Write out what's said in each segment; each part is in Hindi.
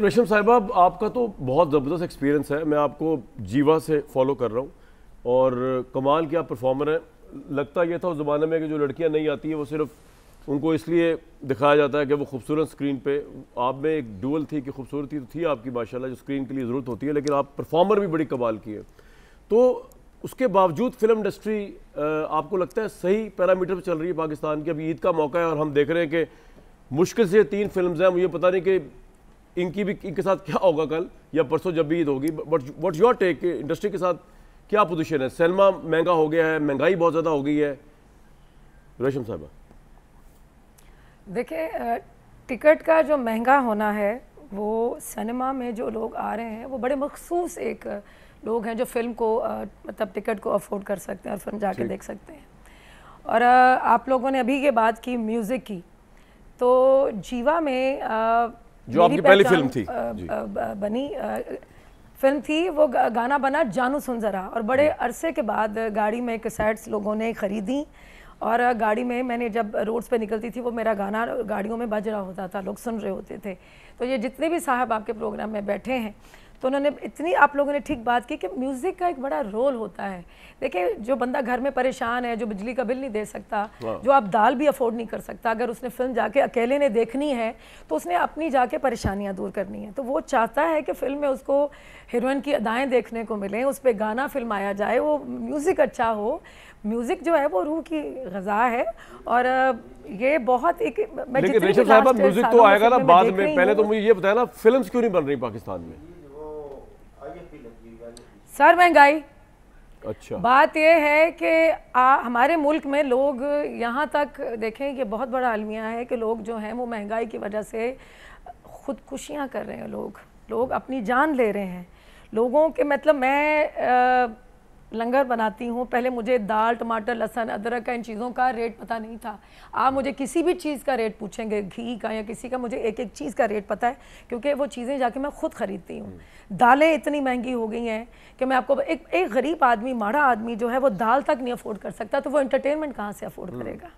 रेशम साहिबा आपका तो बहुत ज़बरदस्त एक्सपीरियंस है मैं आपको जीवा से फॉलो कर रहा हूँ और कमाल के आप परफॉर्मर हैं लगता यह था उस ज़माने में कि जो लड़कियाँ नहीं आती हैं वो सिर्फ उनको इसलिए दिखाया जाता है कि वो खूबसूरत स्क्रीन पे आप में एक डुअल थी कि खूबसूरती तो थी आपकी माशाला जो स्क्रीन के लिए ज़रूरत होती है लेकिन आप परफॉर्मर भी बड़ी कमाल की है तो उसके बावजूद फिल्म इंडस्ट्री आपको लगता है सही पैरामीटर पर चल रही है पाकिस्तान की अभी ईद का मौका है और हम देख रहे हैं कि मुश्किल से तीन फिल्म हैं मुझे पता नहीं कि इनकी भी इनके साथ क्या होगा कल या परसों जब भी ईद होगी but what your tech industry के साथ क्या पोजिशन है सिनेमा महंगा हो गया है महंगाई बहुत ज़्यादा हो गई है रेशम साहब देखिए टिकट का जो महंगा होना है वो सिनेमा में जो लोग आ रहे हैं वो बड़े मखसूस एक लोग हैं जो फिल्म को मतलब टिकट को अफोर्ड कर सकते हैं और फिल्म जाके देख सकते हैं और आप लोगों ने अभी ये बात की म्यूज़िक की तो जीवा में जो आपकी पहली फिल्म थी बनी फिल्म थी वो गाना बना जानू सुन जरा और बड़े अरसे के बाद गाड़ी में कैसेट्स लोगों ने खरीदी और गाड़ी में मैंने जब रोड्स पे निकलती थी वो मेरा गाना गाड़ियों में बज रहा होता था लोग सुन रहे होते थे तो ये जितने भी साहब आपके प्रोग्राम में बैठे हैं तो उन्होंने इतनी आप लोगों ने ठीक बात की कि म्यूज़िक का एक बड़ा रोल होता है देखिए जो बंदा घर में परेशान है जो बिजली का बिल नहीं दे सकता जो आप दाल भी अफोर्ड नहीं कर सकता अगर उसने फिल्म जाके अकेले ने देखनी है तो उसने अपनी जाके परेशानियाँ दूर करनी है तो वो चाहता है कि फिल्म में उसको हीरोइन की अदाएँ देखने को मिलें उस पर गाना फिल्माया जाए वो म्यूज़िक अच्छा हो म्यूज़िक जो है वो रूह की गजा है और ये बहुत एक मैं लेकिन म्यूज़िक तो आएगा ना बाद में पहले तो मुझे ये बताया ना फिल्म क्यों नहीं बन रही पाकिस्तान में सर महंगाई अच्छा बात यह है कि हमारे मुल्क में लोग यहाँ तक देखें ये बहुत बड़ा अलमिया है कि लोग जो हैं वो महंगाई की वजह से खुदकुशियाँ कर रहे हैं लोग लोग अपनी जान ले रहे हैं लोगों के मतलब मैं आ, लंगर बनाती हूँ पहले मुझे दाल टमाटर लहसन अदरक का इन चीज़ों का रेट पता नहीं था आप मुझे किसी भी चीज़ का रेट पूछेंगे घी का या किसी का मुझे एक एक चीज़ का रेट पता है क्योंकि वो चीज़ें जाके मैं खुद ख़रीदती हूँ हम्म। दालें इतनी महंगी हो गई हैं कि मैं आपको एक एक गरीब आदमी माड़ा आदमी जो है वो दाल तक नहीं अफोर्ड कर सकता तो वो इंटरटेनमेंट कहाँ से अफोर्ड हम्म। करेगा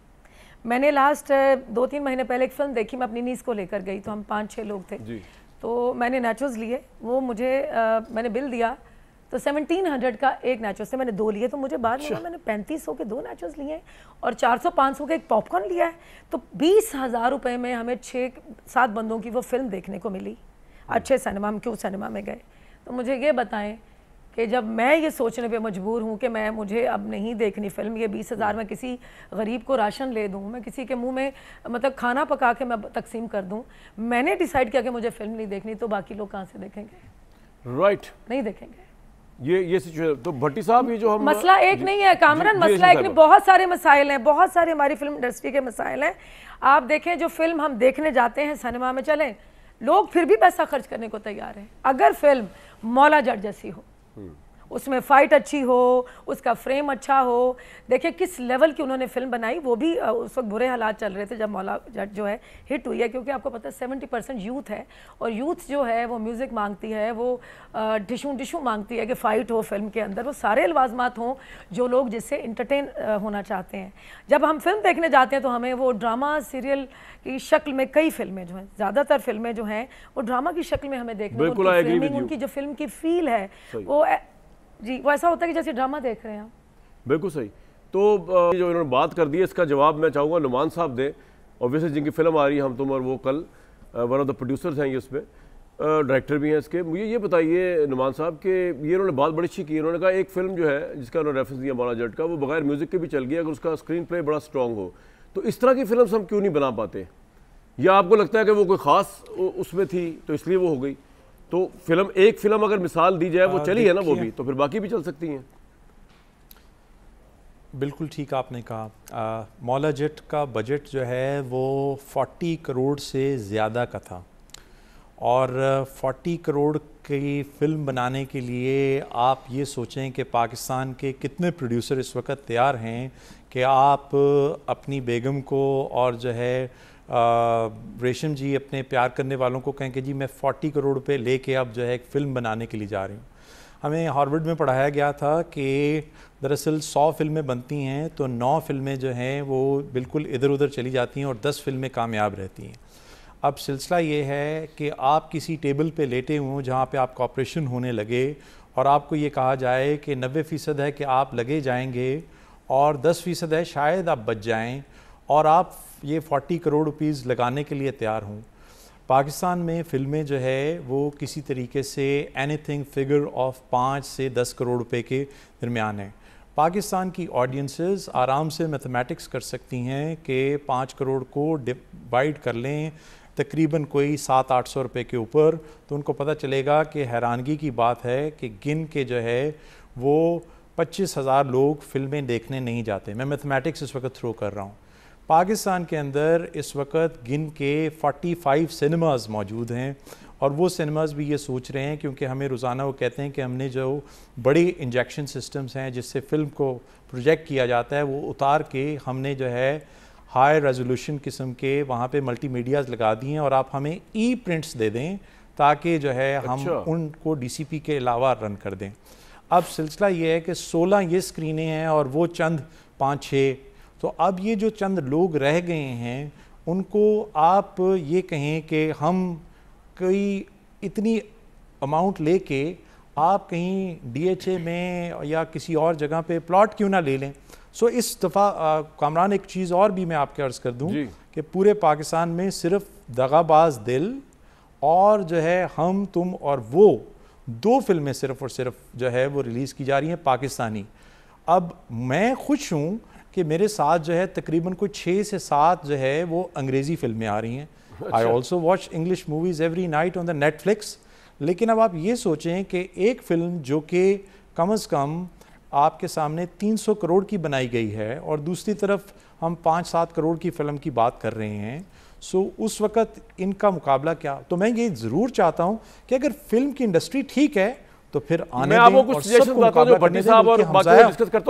मैंने लास्ट दो तीन महीने पहले एक फिल्म देखी मैं अपनी नीस को लेकर गई तो हम पाँच छः लोग थे तो मैंने नेचुरल्स लिए वो मुझे मैंने बिल दिया तो 1700 का एक नेचोस से मैंने दो लिए तो मुझे बाद में अच्छा। मैंने पैंतीस के दो नेचोस लिए और 400 500 के एक पॉपकॉर्न लिया है तो बीस हज़ार रुपये में हमें छः सात बंदों की वो फिल्म देखने को मिली हम्म। अच्छे सिनेमा हम क्यों सिनेमा में गए तो मुझे ये बताएं कि जब मैं ये सोचने पे मजबूर हूँ कि मैं मुझे अब नहीं देखनी फिल्म ये बीस हज़ार में हम्म। किसी गरीब को राशन ले दूँ मैं किसी के मुंह में मतलब खाना पका के मैं तकसीम कर दूँ मैंने डिसाइड किया कि मुझे फिल्म नहीं देखनी तो बाकी लोग कहाँ से देखेंगे राइट right. नहीं देखेंगे ये ये तो भट्टी साहब ये जो हम मसला एक नहीं है कामरन मसला एक नहीं बहुत सारे मसाइल हैं बहुत सारे हमारी फिल्म इंडस्ट्री के मसाइल हैं आप देखें जो फिल्म हम देखने जाते हैं सिनेमा में चलें लोग फिर भी पैसा खर्च करने को तैयार हैं अगर फिल्म मौला जट जैसी हो हम्म। उसमें फ़ाइट अच्छी हो उसका फ्रेम अच्छा हो देखिए किस लेवल की उन्होंने फिल्म बनाई वो भी उस वक्त बुरे हालात चल रहे थे जब मौला जट जो है हिट हुई है क्योंकि आपको पता है सेवेंटी परसेंट यूथ है और यूथ जो है वो म्यूज़िक मांगती है वो डिशू डिशू मांगती है कि फ़ाइट हो फिल्म के अंदर वो सारे लवाजमात हों जो लोग जिससे इंटरटेन होना चाहते हैं जब हम फिल्म देखने जाते हैं तो हमें वो ड्रामा सीरियल की शक्ल में कई फिल्में जो हैं ज़्यादातर फिल्में जो हैं वो ड्रामा की शक्ल में हमें देखने उनकी, उनकी जो फिल्म की फील है वो जी वो ऐसा होता है कि जैसे ड्रामा देख रहे हैं बिल्कुल सही तो जो इन्होंने बात कर दी है इसका जवाब मैं चाहूँगा नुमान साहब दें ऑब्वियसली जिनकी फिल्म आ रही है हम तुम और वो कल वन ऑफ द प्रोड्यूसर्स हैं ये उसमें डायरेक्टर भी हैं इसके मुझे ये बताइए नुमान साहब कि ये इन्होंने बात बड़ी अच्छी की इन्होंने कहा एक फिल्म जो है जिसका उन्होंने रेफरेंस दिया मौलाना जट का वो बगैर म्यूज़िक के भी चल गया अगर उसका स्क्रीन प्ले बड़ा स्ट्रॉग हो तो इस तरह की फिल्म हम क्यों नहीं बना पाते या आपको लगता है कि वो कोई ख़ास उसमें थी तो इसलिए वो हो गई तो फिल्म एक फिल्म अगर मिसाल दी जाए वो हाँ, चली है ना वो भी तो फिर बाकी भी चल सकती हैं बिल्कुल ठीक आपने कहा मौला जेट का बजट जो है वो 40 करोड़ से ज़्यादा का था और 40 करोड़ की फ़िल्म बनाने के लिए आप ये सोचें कि पाकिस्तान के कितने प्रोड्यूसर इस वक्त तैयार हैं कि आप अपनी बेगम को और जो है रेशम जी अपने प्यार करने वालों को कहें कि जी मैं 40 करोड़ ले लेके अब जो है एक फ़िल्म बनाने के लिए जा रही हूँ हमें हार्वर्ड में पढ़ाया गया था कि दरअसल 100 फिल्में बनती हैं तो 9 फिल्में जो हैं वो बिल्कुल इधर उधर चली जाती हैं और 10 फिल्में कामयाब रहती हैं अब सिलसिला ये है कि आप किसी टेबल पे लेटे हों जहाँ पे आपका ऑपरेशन होने लगे और आपको ये कहा जाए कि नबे फ़ीसद है कि आप लगे जाएंगे और दस फ़ीसद है शायद आप बच जाएँ और आप ये 40 करोड़ रुपीज़ लगाने के लिए तैयार हूँ पाकिस्तान में फ़िल्में जो है वो किसी तरीके से एनीथिंग फिगर ऑफ पाँच से दस करोड़ रुपए के दरमियान है पाकिस्तान की ऑडियंसेस आराम से मैथमेटिक्स कर सकती हैं कि पाँच करोड़ को डिवाइड कर लें तकरीबन कोई सात आठ सौ रुपये के ऊपर तो उनको पता चलेगा कि हैरानगी की बात है कि गिन के जो है वो पच्चीस हज़ार लोग फिल्में देखने नहीं जाते मैं मैथमेटिक्स इस वक्त थ्रो कर रहा हूँ पाकिस्तान के अंदर इस वक्त गिन के 45 सिनेमाज़ मौजूद हैं और वो सिनेमाज़ भी ये सोच रहे हैं क्योंकि हमें रोज़ाना वो कहते हैं कि हमने जो बड़े इंजेक्शन सिस्टम्स हैं जिससे फ़िल्म को प्रोजेक्ट किया जाता है वो उतार के हमने जो है हाई रेजोल्यूशन किस्म के वहाँ पे मल्टीमीडियाज़ लगा दिए हैं और आप हमें ई प्रिंट्स दे दें ताकि जो है हम अच्छा। उनको डीसीपी के अलावा रन कर दें अब सिलसिला ये है कि 16 ये स्क्रीनें हैं और वो चंद पाँच छः तो अब ये जो चंद लोग रह गए हैं उनको आप ये कहें कि हम कोई इतनी अमाउंट लेके आप कहीं डीएचए में या किसी और जगह पे प्लॉट क्यों ना ले लें सो इस दफ़ा कामरान एक चीज़ और भी मैं आपके अर्ज़ कर दूं कि पूरे पाकिस्तान में सिर्फ दगाबाज दिल और जो है हम तुम और वो दो फिल्में सिर्फ और सिर्फ जो है वो रिलीज़ की जा रही हैं पाकिस्तानी अब मैं खुश हूँ कि मेरे साथ जो है तकरीबन कोई छः से सात जो है वो अंग्रेज़ी फिल्में आ रही हैं I also watch English movies every night on the Netflix लेकिन अब आप ये सोचें कि एक फ़िल्म जो कि कम अज़ कम आपके सामने 300 करोड़ की बनाई गई है और दूसरी तरफ हम पाँच सात करोड़ की फ़िल्म की बात कर रहे हैं सो उस वक़्त इनका मुकाबला क्या तो मैं ये ज़रूर चाहता हूँ कि अगर फिल्म की इंडस्ट्री ठीक है तो फिर आने मैं आपको कुछ सजेशन देता हूं जो भट्टी साहब और बाकी डिस्कस करता